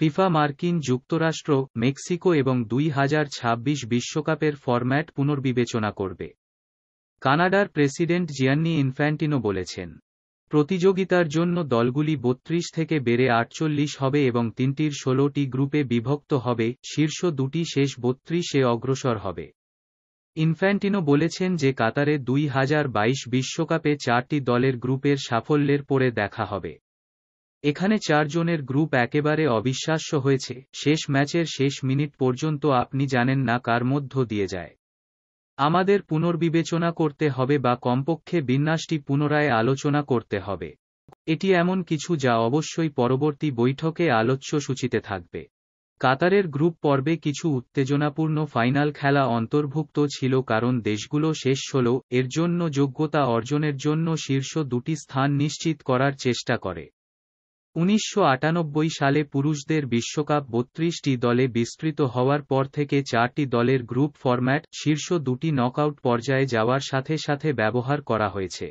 FIFA মার্কিন যুক্তরাষ্ট্র Mexico এবং দুই হাজার ছাব্বিশ বিশ্বকাপের ফরম্যাট পুনর্বিবেচনা করবে কানাডার প্রেসিডেন্ট জিয়ান্নি ইনফ্যান্টিনো বলেছেন প্রতিযোগিতার জন্য দলগুলি বত্রিশ থেকে বেড়ে আটচল্লিশ হবে এবং তিনটির ষোলোটি গ্রুপে বিভক্ত হবে শীর্ষ দুটি শেষ বত্রিশে অগ্রসর হবে ইনফ্যান্টিনো বলেছেন যে কাতারে দুই বিশ্বকাপে চারটি দলের গ্রুপের সাফল্যের পরে দেখা হবে এখানে চারজনের গ্রুপ একেবারে অবিশ্বাস্য হয়েছে শেষ ম্যাচের শেষ মিনিট পর্যন্ত আপনি জানেন না কার মধ্য দিয়ে যায় আমাদের পুনর্বিবেচনা করতে হবে বা কমপক্ষে বিন্যাসটি পুনরায় আলোচনা করতে হবে এটি এমন কিছু যা অবশ্যই পরবর্তী বৈঠকে আলোচ্য সূচিতে থাকবে কাতারের গ্রুপ পর্বে কিছু উত্তেজনাপূর্ণ ফাইনাল খেলা অন্তর্ভুক্ত ছিল কারণ দেশগুলো শেষ হল এর জন্য যোগ্যতা অর্জনের জন্য শীর্ষ দুটি স্থান নিশ্চিত করার চেষ্টা করে উনিশশো সালে পুরুষদের বিশ্বকাপ বত্রিশটি দলে বিস্তৃত হওয়ার পর থেকে চারটি দলের গ্রুপ ফরম্যাট শীর্ষ দুটি নকআউট পর্যায়ে যাওয়ার সাথে সাথে ব্যবহার করা হয়েছে